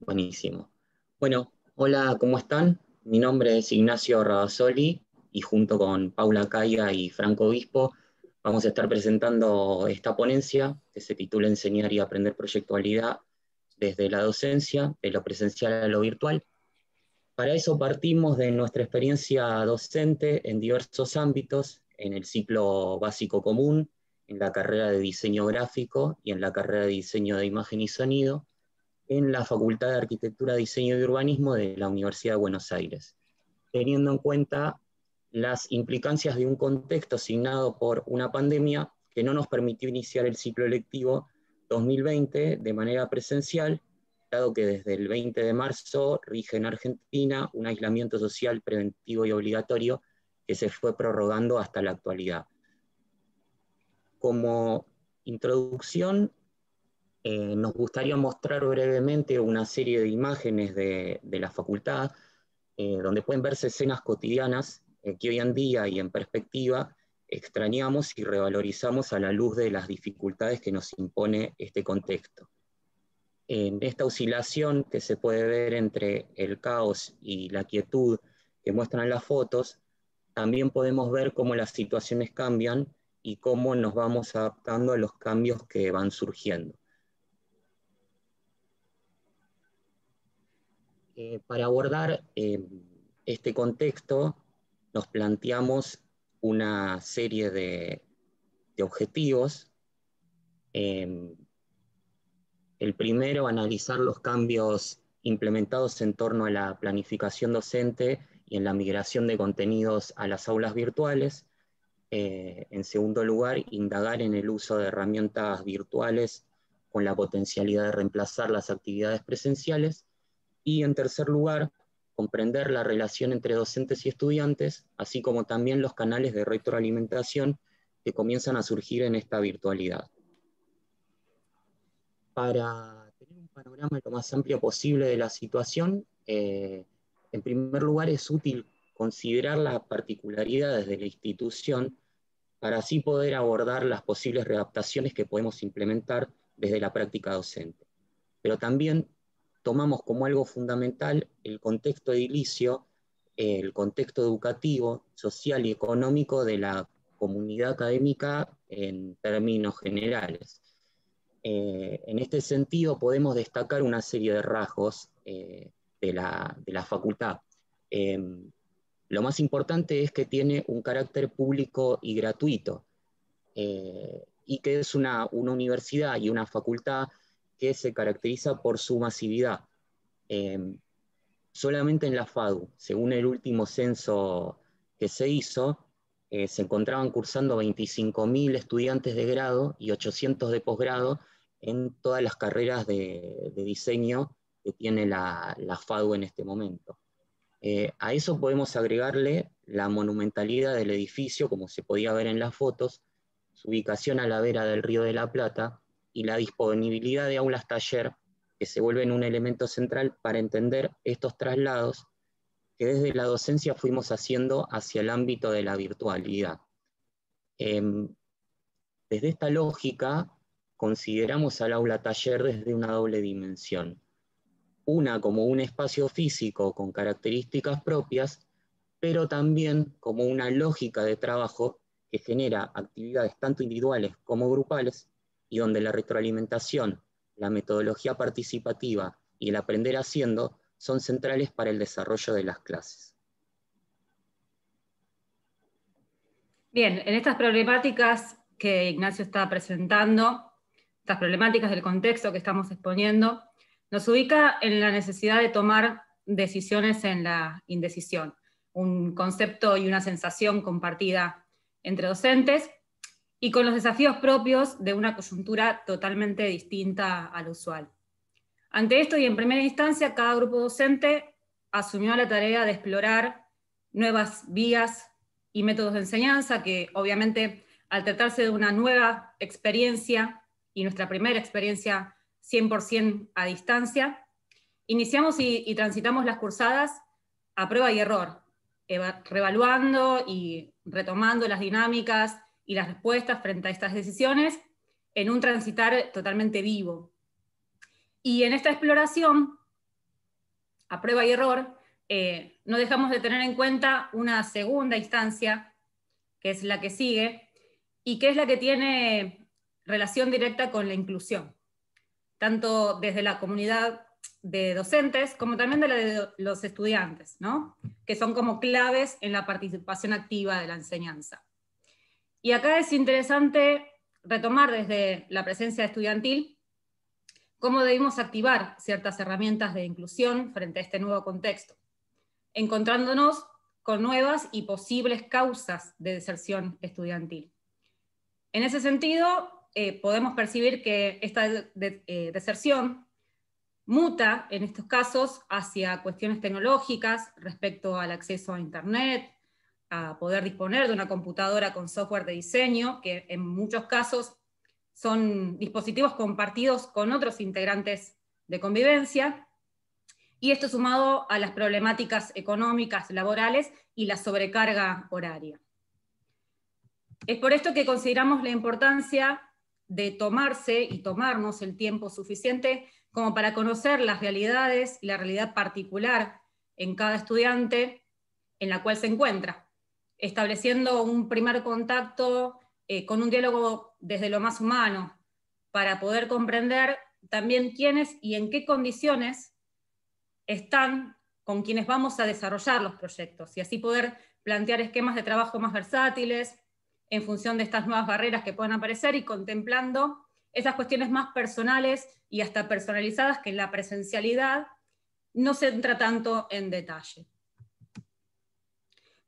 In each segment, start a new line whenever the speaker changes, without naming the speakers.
Buenísimo. Bueno, hola, ¿cómo están? Mi nombre es Ignacio Rabasoli y junto con Paula Caiga y Franco Obispo vamos a estar presentando esta ponencia que se titula Enseñar y aprender proyectualidad desde la docencia, de lo presencial a lo virtual. Para eso partimos de nuestra experiencia docente en diversos ámbitos, en el ciclo básico común, en la carrera de diseño gráfico y en la carrera de diseño de imagen y sonido, en la Facultad de Arquitectura, Diseño y Urbanismo de la Universidad de Buenos Aires, teniendo en cuenta las implicancias de un contexto asignado por una pandemia que no nos permitió iniciar el ciclo electivo 2020 de manera presencial, dado que desde el 20 de marzo rige en Argentina un aislamiento social preventivo y obligatorio que se fue prorrogando hasta la actualidad. Como introducción, eh, nos gustaría mostrar brevemente una serie de imágenes de, la facultad, eh, donde pueden verse escenas cotidianas eh, que hoy en día y en perspectiva extrañamos y revalorizamos a la luz de las dificultades que nos impone este contexto. En esta oscilación que se puede ver entre el caos y la quietud que muestran las fotos, también podemos ver cómo las situaciones cambian y cómo nos vamos adaptando a los cambios que van surgiendo. Eh, para abordar eh, este contexto, nos planteamos una serie de, objetivos. Eh, el primero, analizar los cambios implementados en torno a la planificación docente y en la migración de contenidos a las aulas virtuales. en segundo lugar, indagar en el uso de herramientas virtuales con la potencialidad de reemplazar las actividades presenciales. Y en tercer lugar, comprender la relación entre docentes y estudiantes, así como también los canales de retroalimentación que comienzan a surgir en esta virtualidad. Para tener un panorama lo más amplio posible de la situación, eh, en primer lugar es útil considerar las particularidades de la institución para así poder abordar las posibles readaptaciones que podemos implementar desde la práctica docente. Pero también tomamos como algo fundamental el contexto edilicio, el contexto educativo, social y económico de la comunidad académica en términos generales. Eh, en este sentido, podemos destacar una serie de rasgos eh, de, la, facultad. Em, lo más importante es que tiene un carácter público y gratuito, eh, y que es una, una universidad y una facultad que se caracteriza por su masividad. Em, solamente en la FADU, según el último censo que se hizo, eh, se encontraban cursando 25.000 estudiantes de grado y 800 de posgrado en todas las carreras de, diseño que tiene la, FADU en este momento. Eh, a eso podemos agregarle la monumentalidad del edificio, como se podía ver en las fotos, su ubicación a la vera del Río de la Plata, y la disponibilidad de aulas taller que se vuelven un elemento central para entender estos traslados que desde la docencia fuimos haciendo hacia el ámbito de la virtualidad. Em, desde esta lógica, consideramos al aula taller desde una doble dimensión. Una como un espacio físico con características propias, pero también como una lógica de trabajo que genera actividades tanto individuales como grupales y donde la retroalimentación, la metodología participativa y el aprender haciendo son centrales para el desarrollo de las clases.
Bien, en estas problemáticas que Ignacio está presentando, estas problemáticas del contexto que estamos exponiendo, nos ubica en la necesidad de tomar decisiones en la indecisión, un concepto y una sensación compartida entre docentes y con los desafíos propios de una coyuntura totalmente distinta a usual. Ante esto y en primera instancia, cada grupo docente asumió la tarea de explorar nuevas vías y métodos de enseñanza que obviamente al tratarse de una nueva experiencia y nuestra primera experiencia 100% a distancia, iniciamos y, transitamos las cursadas a prueba y error, revaluando y retomando las dinámicas y las respuestas frente a estas decisiones en un transitar totalmente vivo. Y en esta exploración, a prueba y error, eh, no dejamos de tener en cuenta una segunda instancia, que es la que sigue, y que es la que tiene relación directa con la inclusión, tanto desde la comunidad de docentes como también de, de los estudiantes, ¿no? que son como claves en la participación activa de la enseñanza. Y acá es interesante retomar desde la presencia estudiantil cómo debimos activar ciertas herramientas de inclusión frente a este nuevo contexto, encontrándonos con nuevas y posibles causas de deserción estudiantil. En ese sentido, eh, podemos percibir que esta eh, deserción muta en estos casos hacia cuestiones tecnológicas respecto al acceso a Internet, a poder disponer de una computadora con software de diseño, que en muchos casos son dispositivos compartidos con otros integrantes de convivencia, y esto sumado a las problemáticas económicas, laborales y la sobrecarga horaria. Es por esto que consideramos la importancia de tomarse y tomarnos el tiempo suficiente como para conocer las realidades y la realidad particular en cada estudiante en la cual se encuentra, estableciendo un primer contacto eh, con un diálogo desde lo más humano, para poder comprender también quiénes y en qué condiciones están con quienes vamos a desarrollar los proyectos y así poder plantear esquemas de trabajo más versátiles en función de estas nuevas barreras que pueden aparecer y contemplando esas cuestiones más personales y hasta personalizadas que la presencialidad no se entra tanto en detalle.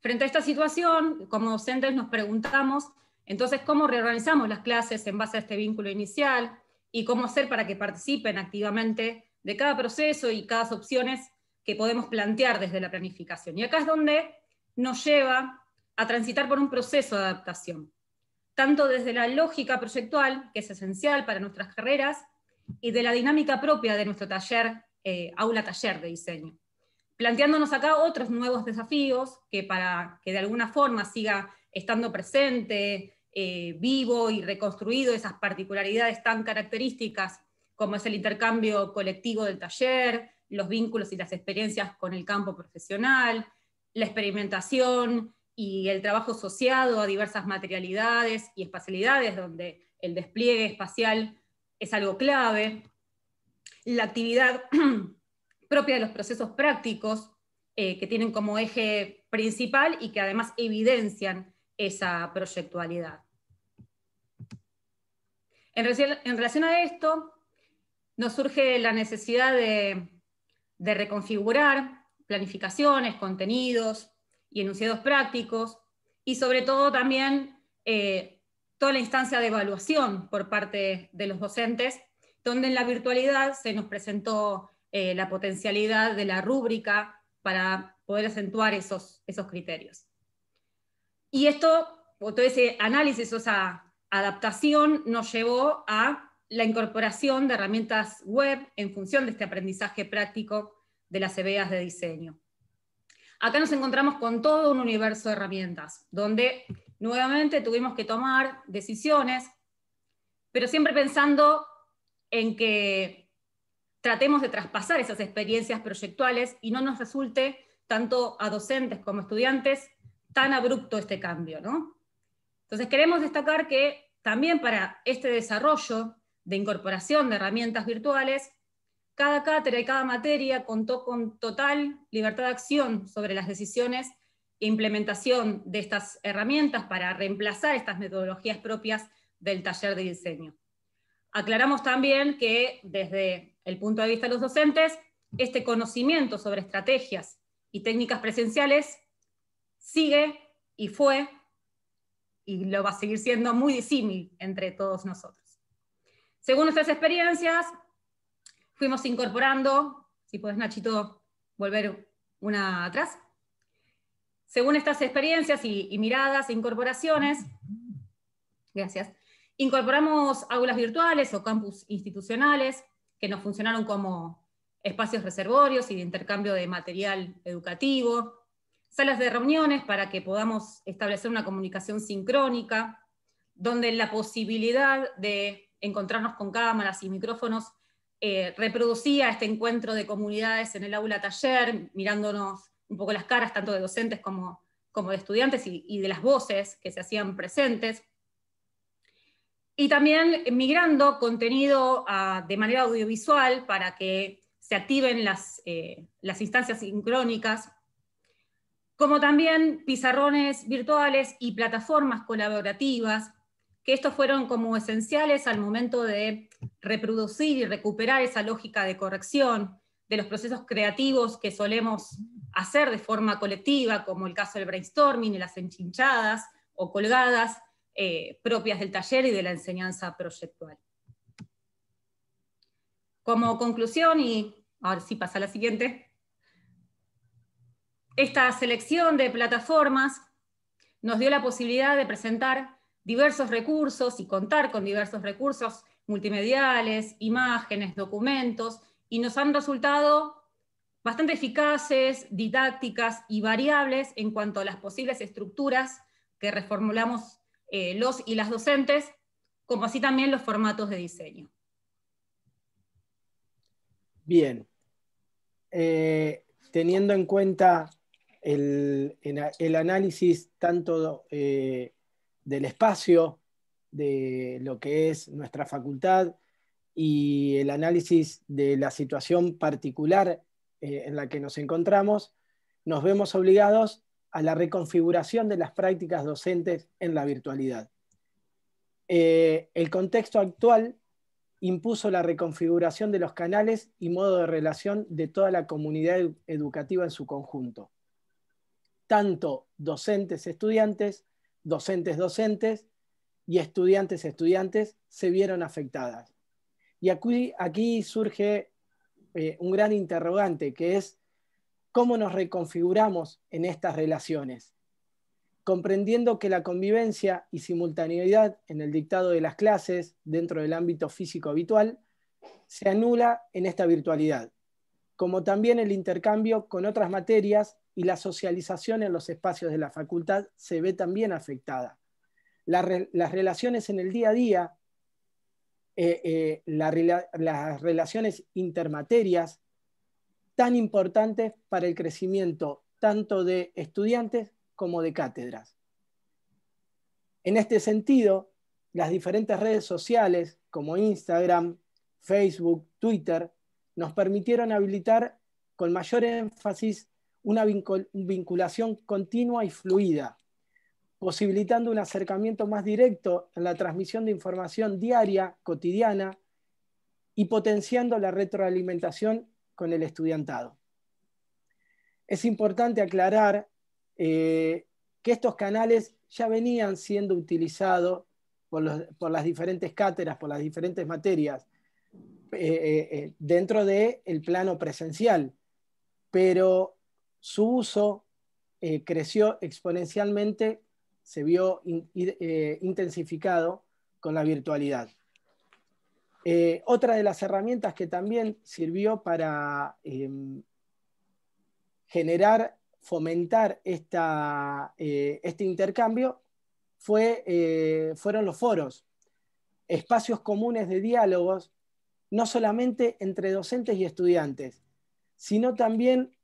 Frente a esta situación, como docentes nos preguntamos, entonces, ¿cómo reorganizamos las clases en base a este vínculo inicial? ¿Y cómo hacer para que participen activamente de cada proceso y cada opciones que podemos plantear desde la planificación? Y acá es donde nos lleva a transitar por un proceso de adaptación, tanto desde la lógica proyectual, que es esencial para nuestras carreras, y de la dinámica propia de nuestro taller, eh, aula-taller de diseño planteándonos acá otros nuevos desafíos que para que de alguna forma siga estando presente, eh, vivo y reconstruido esas particularidades tan características como es el intercambio colectivo del taller, los vínculos y las experiencias con el campo profesional, la experimentación y el trabajo asociado a diversas materialidades y espacialidades donde el despliegue espacial es algo clave, la actividad propia de los procesos prácticos eh, que tienen como eje principal y que además evidencian esa proyectualidad. En, relación a esto, nos surge la necesidad de, reconfigurar planificaciones, contenidos y enunciados prácticos, y sobre todo también eh, toda la instancia de evaluación por parte de los docentes, donde en la virtualidad se nos presentó eh, la potencialidad de la rúbrica para poder acentuar esos, esos criterios. Y esto, todo ese análisis, esa adaptación, nos llevó a la incorporación de herramientas web en función de este aprendizaje práctico de las EBAs de diseño. Acá nos encontramos con todo un universo de herramientas, donde nuevamente tuvimos que tomar decisiones, pero siempre pensando en que tratemos de traspasar esas experiencias proyectuales y no nos resulte, tanto a docentes como estudiantes, tan abrupto este cambio. ¿no? Entonces queremos destacar que también para este desarrollo de incorporación de herramientas virtuales, cada cátedra y cada materia contó con total libertad de acción sobre las decisiones e implementación de estas herramientas para reemplazar estas metodologías propias del taller de diseño. Aclaramos también que desde el punto de vista de los docentes, este conocimiento sobre estrategias y técnicas presenciales sigue y fue y lo va a seguir siendo muy disímil entre todos nosotros. Según nuestras experiencias, fuimos incorporando, si puedes Nachito volver una atrás, según estas experiencias y, y miradas e incorporaciones, gracias, incorporamos aulas virtuales o campus institucionales, que nos funcionaron como espacios reservorios y de intercambio de material educativo, salas de reuniones para que podamos establecer una comunicación sincrónica, donde la posibilidad de encontrarnos con cámaras y micrófonos eh, reproducía este encuentro de comunidades en el aula taller, mirándonos un poco las caras tanto de docentes como, como de estudiantes y de las voces que se hacían presentes. Y también migrando contenido ah, de manera audiovisual para que se activen las, eh, las instancias sincrónicas, como también pizarrones virtuales y plataformas colaborativas, que estos fueron como esenciales al momento de reproducir y recuperar esa lógica de corrección de los procesos creativos que solemos hacer de forma colectiva, como el caso del brainstorming y las enchinchadas o colgadas, eh, propias del taller y de la enseñanza proyectual. Como conclusión, y ahora sí pasa a la siguiente, esta selección de plataformas nos dio la posibilidad de presentar diversos recursos y contar con diversos recursos multimediales, imágenes, documentos, y nos han resultado bastante eficaces, didácticas y variables en cuanto a las posibles estructuras que reformulamos eh, los y las docentes, como así también los formatos de diseño.
Bien. Eh, teniendo en cuenta el, análisis tanto eh, del espacio, de lo que es nuestra facultad y el análisis de la situación particular en la que nos encontramos, nos vemos obligados a la reconfiguración de las prácticas docentes en la virtualidad. Eh, el contexto actual impuso la reconfiguración de los canales y modo de relación de toda la comunidad educativa en su conjunto. Tanto docentes, estudiantes, docentes, docentes y estudiantes, estudiantes se vieron afectadas. Y aquí, surge eh, un gran interrogante que es cómo nos reconfiguramos en estas relaciones, comprendiendo que la convivencia y simultaneidad en el dictado de las clases dentro del ámbito físico habitual se anula en esta virtualidad, como también el intercambio con otras materias y la socialización en los espacios de la facultad se ve también afectada. las relaciones en el día a día, eh, eh, las relaciones intermaterias tan importantes para el crecimiento tanto de estudiantes como de cátedras. En este sentido, las diferentes redes sociales como Instagram, Facebook, Twitter, nos permitieron habilitar con mayor énfasis una vinculación continua y fluida, posibilitando un acercamiento más directo en la transmisión de información diaria, cotidiana, y potenciando la retroalimentación con el estudiantado. Es importante aclarar eh, que estos canales ya venían siendo utilizados por, las diferentes cátedras, por las diferentes materias, eh, eh, dentro del plano presencial, pero su uso creció exponencialmente, se vio intensificado con la virtualidad. Eh, otra de las herramientas que también sirvió para em, generar, fomentar eh, este intercambio eh, fueron los foros, espacios comunes de diálogos, no solamente entre docentes y estudiantes, sino también,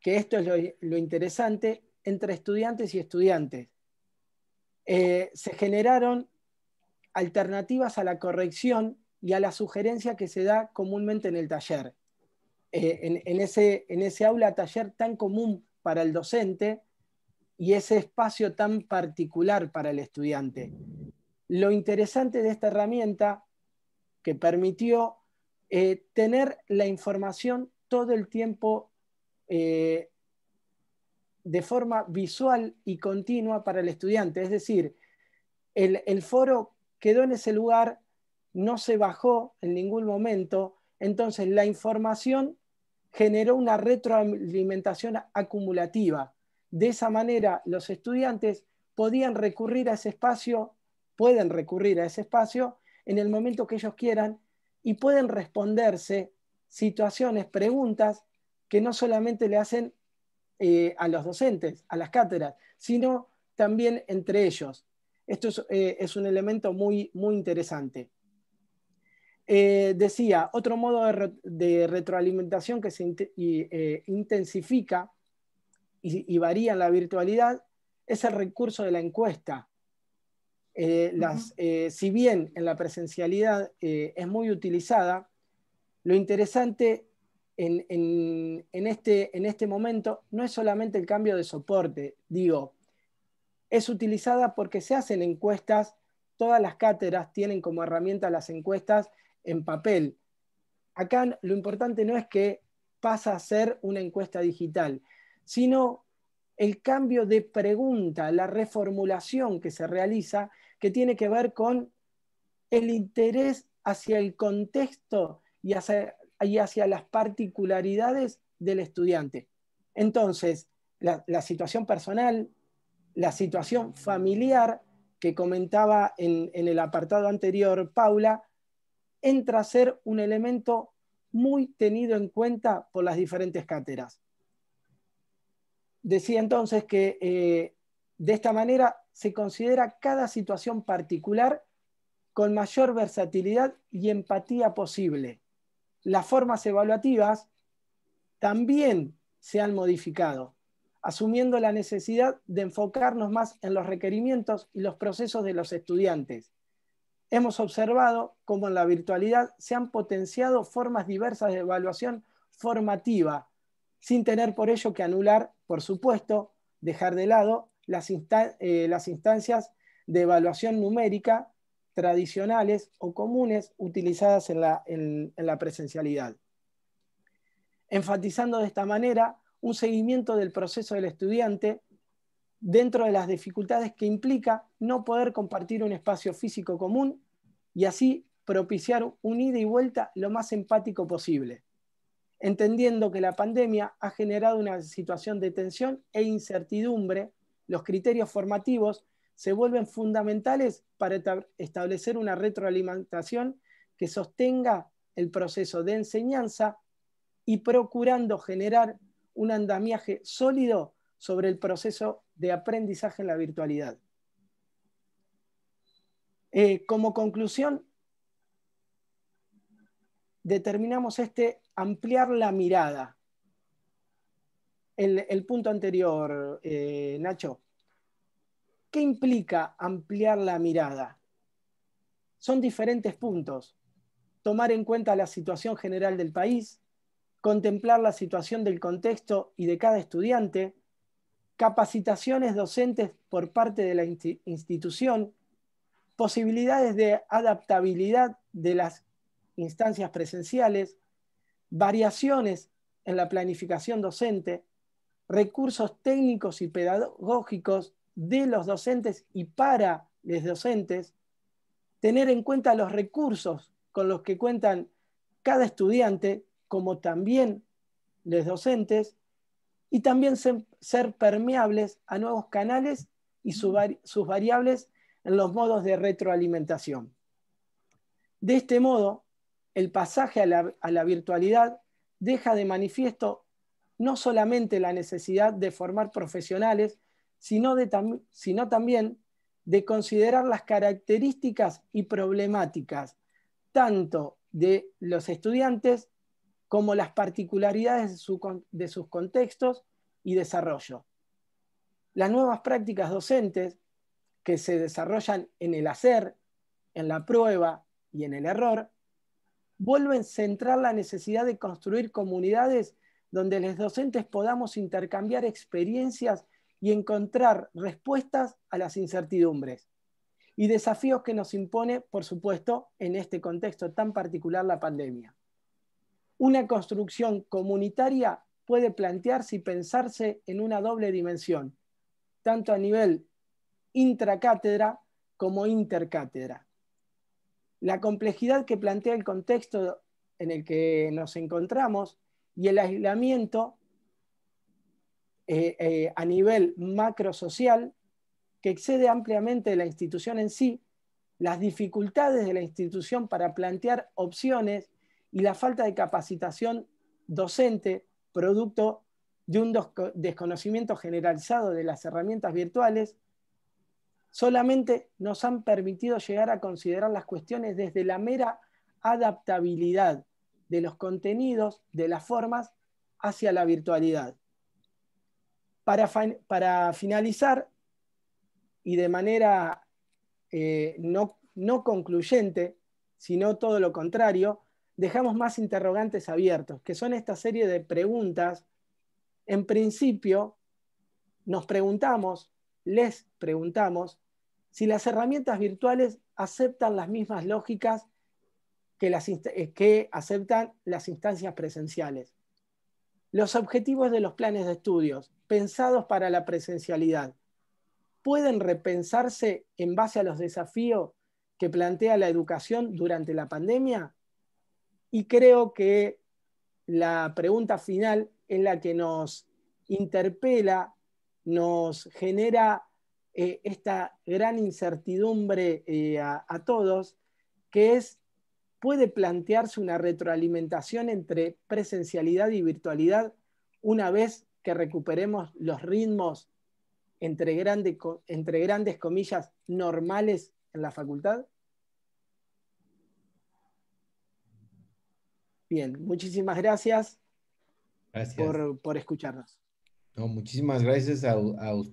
que esto es lo interesante, entre estudiantes y estudiantes. se generaron alternativas a la corrección y a la sugerencia que se da comúnmente en el taller. Eh, en, ese, aula-taller tan común para el docente y ese espacio tan particular para el estudiante. Lo interesante de esta herramienta que permitió eh, tener la información todo el tiempo eh, de forma visual y continua para el estudiante. Es decir, el, el, foro quedó en ese lugar no se bajó en ningún momento, entonces la información generó una retroalimentación acumulativa. De esa manera los estudiantes podían recurrir a ese espacio, pueden recurrir a ese espacio en el momento que ellos quieran y pueden responderse situaciones, preguntas que no solamente le hacen eh, a los docentes, a las cátedras, sino también entre ellos. Esto es, eh, es un elemento muy, muy interesante. Eh, decía, otro modo de, retroalimentación que se eh, intensifica y, varía en la virtualidad es el recurso de la encuesta. Eh, si bien en la presencialidad es muy utilizada, lo interesante en, este, en este momento no es solamente el cambio de soporte, digo, es utilizada porque se hacen encuestas todas las cátedras tienen como herramienta las encuestas en papel. Acá lo importante no es que pasa a ser una encuesta digital, sino el cambio de pregunta, la reformulación que se realiza, que tiene que ver con el interés hacia el contexto y hacia, las particularidades del estudiante. Entonces, la, situación personal, la situación familiar que comentaba en el apartado anterior Paula, entra a ser un elemento muy tenido en cuenta por las diferentes cátedras. Decía entonces que eh, de esta manera se considera cada situación particular con mayor versatilidad y empatía posible. Las formas evaluativas también se han modificado, asumiendo la necesidad de enfocarnos más en los requerimientos y los procesos de los estudiantes, hemos observado cómo en la virtualidad se han potenciado formas diversas de evaluación formativa, sin tener por ello que anular, por supuesto, dejar de lado las, eh, instancias de evaluación numérica tradicionales o comunes utilizadas en la presencialidad. Enfatizando de esta manera un seguimiento del proceso del estudiante dentro de las dificultades que implica no poder compartir un espacio físico común y así propiciar un ida y vuelta lo más empático posible, entendiendo que la pandemia ha generado una situación de tensión e incertidumbre, los criterios formativos se vuelven fundamentales para establecer una retroalimentación que sostenga el proceso de enseñanza y procurando generar un andamiaje sólido sobre el proceso de aprendizaje en la virtualidad. Eh, como conclusión, determinamos este ampliar la mirada. El, punto anterior, eh, Nacho. ¿Qué implica ampliar la mirada? Son diferentes puntos. Tomar en cuenta la situación general del país, contemplar la situación del contexto y de cada estudiante, capacitaciones docentes por parte de la institución, posibilidades de adaptabilidad de las instancias presenciales, variaciones en la planificación docente, recursos técnicos y pedagógicos de los docentes y para los docentes, tener en cuenta los recursos con los que cuentan cada estudiante, como también los docentes, y también ser permeables a nuevos canales y sus variables en los modos de retroalimentación. De este modo, el pasaje a la, virtualidad deja de manifiesto no solamente la necesidad de formar profesionales, sino, también de considerar las características y problemáticas tanto de los estudiantes como las particularidades de sus contextos y desarrollo. Las nuevas prácticas docentes que se desarrollan en el hacer, en la prueba y en el error, vuelven a centrar la necesidad de construir comunidades donde los docentes podamos intercambiar experiencias y encontrar respuestas a las incertidumbres y desafíos que nos impone, por supuesto, en este contexto tan particular la pandemia. Una construcción comunitaria puede plantearse y pensarse en una doble dimensión, tanto a nivel intracátedra como intercátedra. La complejidad que plantea el contexto en el que nos encontramos y el aislamiento eh, eh, a nivel macrosocial que excede ampliamente la institución en sí, las dificultades de la institución para plantear opciones y la falta de capacitación docente producto de un desconocimiento generalizado de las herramientas virtuales, solamente nos han permitido llegar a considerar las cuestiones desde la mera adaptabilidad de los contenidos, de las formas, hacia la virtualidad. Para, finalizar, y de manera eh, no concluyente, sino todo lo contrario, dejamos más interrogantes abiertos, que son esta serie de preguntas. En principio, nos preguntamos, les preguntamos, si las herramientas virtuales aceptan las mismas lógicas que, las eh, que aceptan las instancias presenciales. Los objetivos de los planes de estudios pensados para la presencialidad pueden repensarse en base a los desafíos que plantea la educación durante la pandemia? Y creo que la pregunta final es la que nos interpela, nos genera eh, esta gran incertidumbre eh, a, todos, que es, ¿puede plantearse una retroalimentación entre presencialidad y virtualidad una vez que recuperemos los ritmos entre, entre grandes comillas normales en la facultad? Bien, muchísimas gracias, Por, escucharnos. No, muchísimas gracias a, a usted.